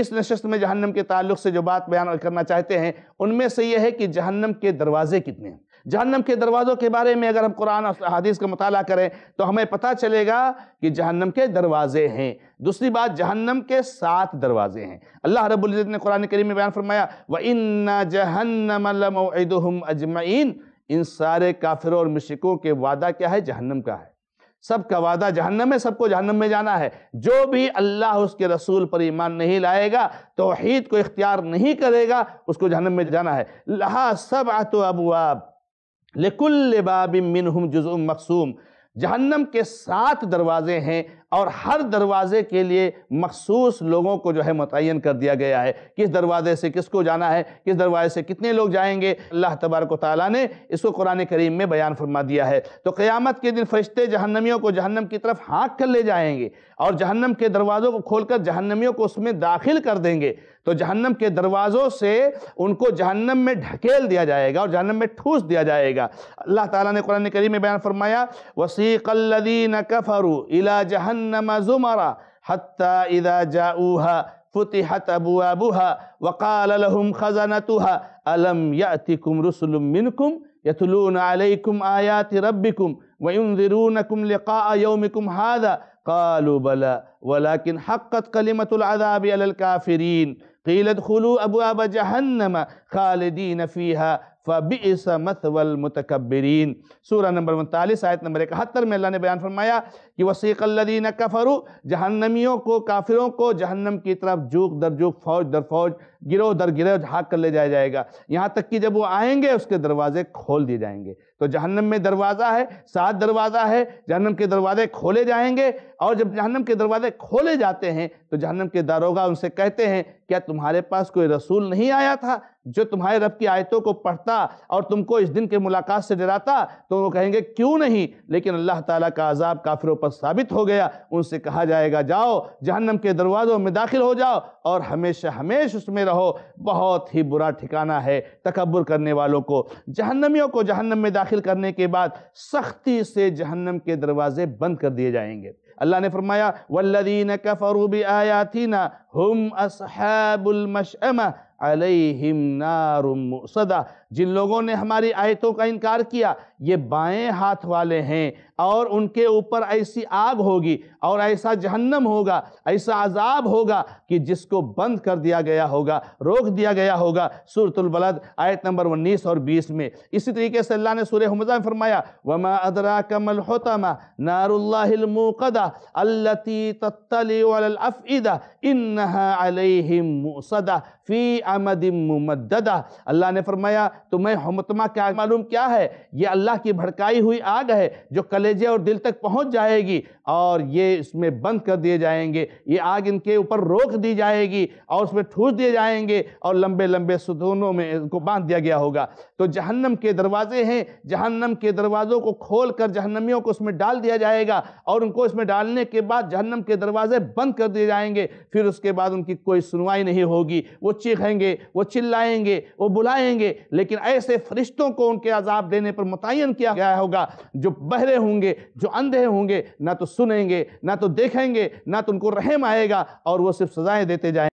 اس نشست میں جہنم کے تعلق سے جو بات بیان کرنا چاہتے ہیں ان میں سے یہ ہے کہ جہنم کے دروازے کتنے ہیں جہنم کے دروازوں کے بارے میں اگر ہم قرآن اور حدیث کا مطالعہ کریں تو ہمیں پتا چلے گا کہ جہنم کے دروازے ہیں دوسری بات جہنم کے سات دروازے ہیں اللہ رب العزت نے قرآن کریم میں بیان فرمایا وَإِنَّا جَهَنَّمَ لَمَوْعِدُهُمْ أَجْمَعِينَ ان سارے کافروں اور مشرکوں کے وعدہ کیا ہے جہنم کا ہے سب کا وعدہ جہنم ہے سب کو جہنم میں جانا ہے جو بھی اللہ اس کے رسول پر ایمان نہیں لائے گا توحید کو اختیار نہیں کرے گا اس کو جہنم میں جانا ہے لہا سبعت ابواب لکل باب منہم جزء مقصوم جہنم کے سات دروازے ہیں اور ہر دروازے کے لیے مخصوص لوگوں کو جو ہے متعین کر دیا گیا ہے کس دروازے سے کس کو جانا ہے کس دروازے سے کتنے لوگ جائیں گے اللہ تبارک و تعالیٰ نے اس کو قرآن کریم میں بیان فرما دیا ہے تو قیامت کے دن فرشتے جہنمیوں کو جہنم کی طرف ہانک کر لے جائیں گے اور جہنم کے دروازوں کو کھول کر جہنمیوں کو اس میں داخل کر دیں گے تو جہنم کے دروازوں سے ان کو جہنم میں ڈھکیل دیا جائے گا اور جہنم میں ٹھوس دیا جائے گا اللہ تعالیٰ نے قرآن کریم میں بیان فرمایا الَّذِينَ كَفَرُوا إِلَى جَهَنَّمَ جهنم زمرا حتى إذا جاءوها فتحت أبوابها وقال لهم خزنتها ألم يأتكم رسل منكم يتلون عليكم آيات ربكم وينذرونكم لقاء يومكم هذا قالوا بلى ولكن حقت كلمة العذاب على الكافرين قيل ادخلوا أبواب جهنم خالدين فيها فَبِئِسَ مَثْوَ الْمُتَكَبِّرِينَ سورہ نمبر 49 آیت نمبر 71 میں اللہ نے بیان فرمایا کہ وَسِيقَ الَّذِينَ كَفَرُوا جہنمیوں کو کافروں کو جہنم کی طرف جوک در جوک فوج در فوج گروہ در گروہ ہاگ کر لے جایا جائے گا یہاں تک کہ جب وہ آئیں گے اس کے دروازے کھول دیے جائیں گے تو جہنم میں دروازہ ہے سات دروازہ ہے جہنم کے دروازے کھولے جائیں گے اور جب جہنم کے دروازے کھولے جاتے ہیں تو جہنم کے داروگہ ان سے کہتے ہیں کیا تمہارے پاس کوئی رسول نہیں آیا تھا جو تمہارے رب کی آیتوں کو پڑھتا اور تم کو اس دن کے ملاقات سے ڈراتا تو وہ کہیں گے کیوں نہیں لیکن اللہ تعالیٰ کا عذاب کافروں پر ثابت ہو گیا ان سے کہا جائے گا جاؤ جہنم کے دروازوں میں داخل ہو جاؤ اور ہمیشہ ہمیشہ اس میں رہو بہت ہی برا ٹھکانہ ہے تکبر کرنے والوں کو جہنمیوں کو جہنم میں داخل داخل کرنے کے بعد سختی سے جہنم کے دروازے بند کر دیے جائیں گے اللہ نے فرمایا والذین کفروا بآیاتنا ہم اصحاب المشعمہ علیہم نار مؤصدہ جن لوگوں نے ہماری آیتوں کا انکار کیا یہ بائیں ہاتھ والے ہیں اور ان کے اوپر ایسی آگ ہوگی اور ایسا جہنم ہوگا ایسا عذاب ہوگا کہ جس کو بند کر دیا گیا ہوگا روک دیا گیا ہوگا سورة البلد آیت نمبر انیس اور بیس میں اسی طریقے سے اللہ نے سورہ حمزہ میں فرمایا وَمَا أَدْرَاكَ نَارُ اللَّهِ الَّتِي تَتَّلِي کم الحتما إِنَّهَا عَلَيْهِمْ اللہ فِي عَمَدٍ مُمَدَّدَ اللہ نے فرمایا تمہیں حمتمہ کیا معلوم کیا ہے یہ اللہ کی بھڑکائی ہوئی آگ ہے جو کل اور دل تک پہنچ جائے گی اور یہ اس میں بند کر دیے جائیں گے یہ آگ ان کے اوپر روک دی جائے گی اور اس میں دیے جائیں گے اور لمبے لمبے ستونوں میں ان کو باندھ دیا گیا ہوگا تو جہنم کے دروازے ہیں جہنم کے دروازوں کو کھول کر جہنمیوں کو اس میں ڈال دیا جائے گا اور ان کو اس میں ڈالنے کے بعد جہنم کے دروازے بند کر دیے جائیں گے پھر اس کے بعد ان کی کوئی سنوائی نہیں ہوگی وہ چیخیں گے وہ چلائیں گے وہ بلائیں گے لیکن ایسے فرشتوں کو ان کے عذاب دینے پر متعین کیا گیا ہوگا جو بہرے ہوں ہوں گے جو اندھے ہوں گے نہ تو سنیں گے نہ تو دیکھیں گے نہ تو ان کو رحم آئے گا اور وہ صرف سزائیں دیتے جائیں گے